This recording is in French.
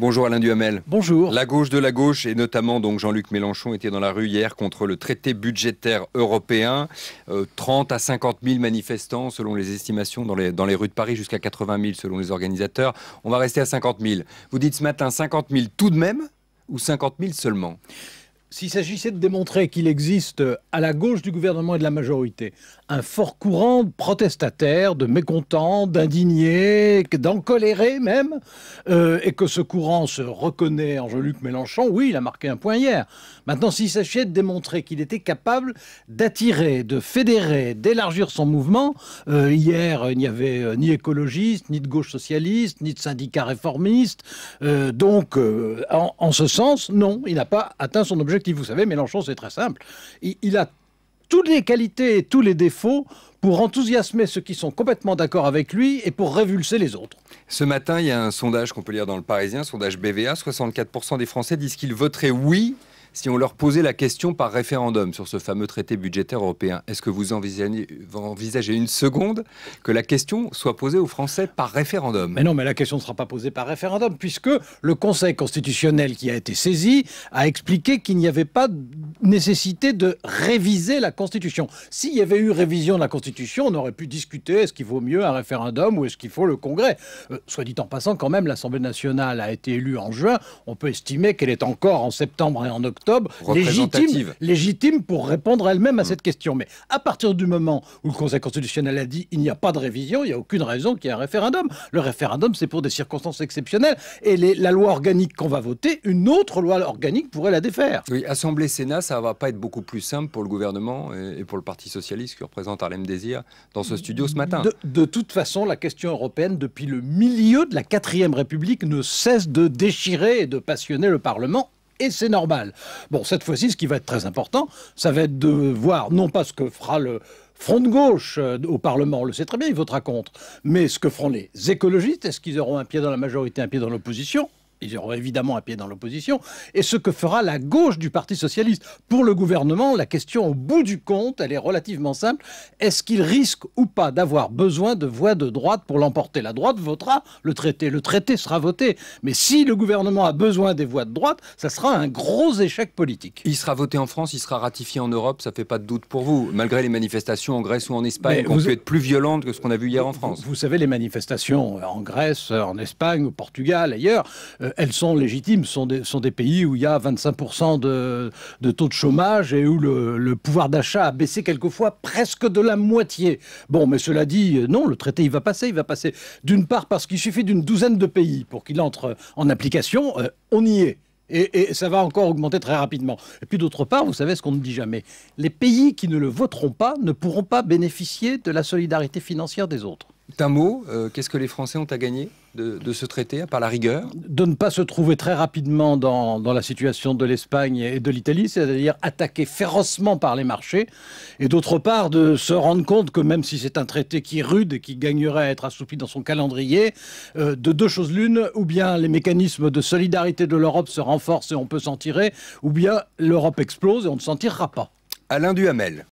Bonjour Alain Duhamel. Bonjour. La gauche de la gauche et notamment donc Jean-Luc Mélenchon était dans la rue hier contre le traité budgétaire européen. 30 euh, à 50 000 manifestants selon les estimations dans les, dans les rues de Paris, jusqu'à 80 000 selon les organisateurs. On va rester à 50 000. Vous dites ce matin 50 000 tout de même ou 50 000 seulement s'il s'agissait de démontrer qu'il existe à la gauche du gouvernement et de la majorité un fort courant de protestataires, de mécontents, d'indignés, d'encolérés même, euh, et que ce courant se reconnaît en Jean-Luc Mélenchon, oui, il a marqué un point hier. Maintenant, s'il s'agissait de démontrer qu'il était capable d'attirer, de fédérer, d'élargir son mouvement, euh, hier, il n'y avait euh, ni écologiste, ni de gauche socialiste, ni de syndicats réformistes, donc, en ce sens, non, il n'a pas atteint son objectif. Vous savez, Mélenchon, c'est très simple. Il, il a toutes les qualités et tous les défauts pour enthousiasmer ceux qui sont complètement d'accord avec lui et pour révulser les autres. Ce matin, il y a un sondage qu'on peut lire dans le Parisien, sondage BVA, 64% des Français disent qu'ils voteraient oui si on leur posait la question par référendum sur ce fameux traité budgétaire européen, est-ce que vous envisagez, une seconde que la question soit posée aux Français par référendum Mais non, mais la question ne sera pas posée par référendum, puisque le Conseil constitutionnel qui a été saisi a expliqué qu'il n'y avait pas nécessité de réviser la Constitution. S'il y avait eu révision de la Constitution, on aurait pu discuter est-ce qu'il vaut mieux un référendum ou est-ce qu'il faut le Congrès. Euh, soit dit en passant, quand même, l'Assemblée nationale a été élue en juin. On peut estimer qu'elle est encore en septembre et en octobre légitime, légitime pour répondre elle-même à mm. cette question. Mais à partir du moment où le Conseil constitutionnel a dit il n'y a pas de révision, il n'y a aucune raison qu'il y ait un référendum. Le référendum, c'est pour des circonstances exceptionnelles. Et la loi organique qu'on va voter, une autre loi organique pourrait la défaire. Oui, Assemblée, Sénat, ça va pas être beaucoup plus simple pour le gouvernement et, pour le Parti socialiste qui représente Harlem Désir dans ce studio ce matin. De, de, toute façon, la question européenne, depuis le milieu de la 4ème République, ne cesse de déchirer et de passionner le Parlement. Et c'est normal. Bon, cette fois-ci, ce qui va être très important, ça va être de voir non pas ce que fera le, front de gauche euh, au Parlement, on le sait très bien, il votera contre. Mais ce que feront les écologistes, est-ce qu'ils auront un pied dans la majorité, un pied dans l'opposition ils auront évidemment un pied dans l'opposition, et ce que fera la gauche du Parti socialiste. Pour le gouvernement, la question au bout du compte, elle est relativement simple. Est-ce qu'il risque ou pas d'avoir besoin de voix de droite pour l'emporter La droite votera le traité, le traité sera voté. Mais si le gouvernement a besoin des voix de droite, ça sera un gros échec politique. Il sera voté en France, il sera ratifié en Europe, ça fait pas de doute pour vous, malgré les manifestations en Grèce ou en Espagne, qui ont être plus violentes que ce qu'on a vu hier en France. Vous, savez, les manifestations euh, en Grèce, en Espagne, au Portugal, ailleurs, euh, elles sont légitimes, sont des, sont des pays où il y a 25% de, taux de chômage et où le, pouvoir d'achat a baissé quelquefois presque de la moitié. Bon, mais cela dit, euh, non, le traité, il va passer, il va passer. D'une part, parce qu'il suffit d'une douzaine de pays pour qu'il entre en application, euh, on y est. et, ça va encore augmenter très rapidement. Et puis d'autre part, vous savez ce qu'on ne dit jamais, les pays qui ne le voteront pas ne pourront pas bénéficier de la solidarité financière des autres. D'un mot, euh, qu'est-ce que les Français ont à gagner de, ce traité, à part la rigueur De ne pas se trouver très rapidement dans, la situation de l'Espagne et de l'Italie, c'est-à-dire attaqué férocement par les marchés, et d'autre part de se rendre compte que même si c'est un traité qui est rude et qui gagnerait à être assoupi dans son calendrier, euh, de deux choses l'une, ou bien les mécanismes de solidarité de l'Europe se renforcent et on peut s'en tirer, ou bien l'Europe explose et on ne s'en tirera pas. Alain Duhamel.